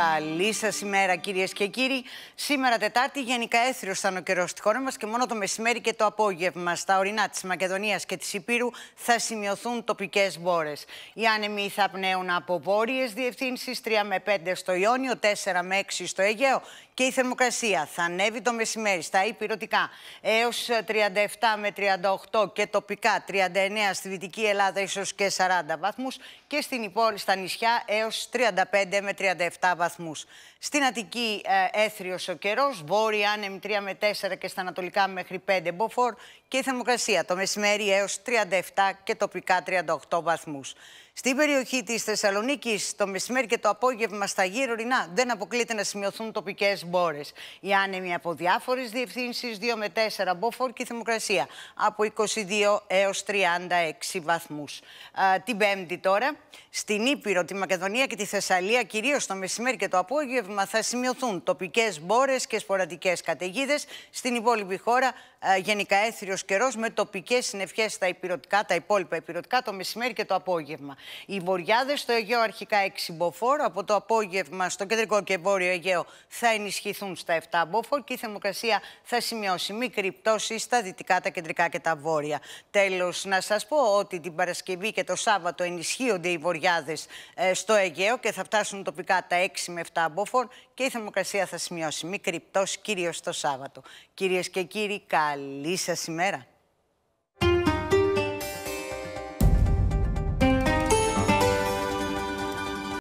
Καλή σας ημέρα, κυρίες και κύριοι. Σήμερα Τετάρτη, γενικά έθριο ήταν ο καιρός στη χώρα μας και μόνο το μεσημέρι και το απόγευμα στα ορεινά της Μακεδονίας και της Υπήρου θα σημειωθούν τοπικές μπόρες. Οι άνεμοι θα πνέουν από βόρειες διευθύνσεις 3 με 5 στο Ιόνιο, 4 με 6 στο Αιγαίο και η θερμοκρασία θα ανέβει το μεσημέρι στα υπηρετικά έως 37 με 38 και τοπικά 39 στη Δυτική Ελλάδα, ίσως και 40 βαθμούς και στην υπόλοιπη στα νησιά έως 35 με 37 βαθμού βαθμούς. Στην Αττική ε, έθριος ο καιρός, βόρεια άνεμοι 3 με 4 και στα ανατολικά μέχρι 5 μποφόρ και η θερμοκρασία το μεσημέρι έως 37 και τοπικά 38 βαθμούς. Στην περιοχή της Θεσσαλονίκης, το μεσημέρι και το απόγευμα στα γύρω ρινά, δεν αποκλείται να σημειωθούν τοπικές μπόρες. Οι άνεμοι από διάφορες διευθύνσεις 2 με 4 μποφόρ και η θερμοκρασία από 22 έω 36 βαθμού. την Πέμπτη τώρα, στην Ήπειρο, τη Μακεδονία και τη Θεσσαλία κυρίως το μεσημέρι και το απόγευμα θα σημειωθούν τοπικές μπόρες και σπορατικέ καταιγίδες. Στην υπόλοιπη χώρα, ε, γενικά έθριος καιρός με τοπικές συνευχές στα υπηρετικά, τα υπόλοιπα υπηρετικά το μεσημέρι και το απόγευμα. Οι βορειάδε στο Αιγαίο αρχικά μποφόρ από το απόγευμα στο κεντρικό και βόρειο Αιγαίο θα ενισχυθούν στα 7 μποφόρ και η θερμοκρασία θα σημειώσει μικρή πτώση στα δυτικά, τα κεντρικά και τα βόρεια. Τέλος, να σας πω ότι την Παρασκευή και το Σάββατο ενισχύονται οι βορειάδε ε, στο Αιγαίο και θα φτάσουν τοπικά τα με 7 αμπόφων και η θερμοκρασία θα σημειώσει μικρή πτώση κυρίως το Σάββατο. Κυρίες και κύριοι, καλή σας ημέρα.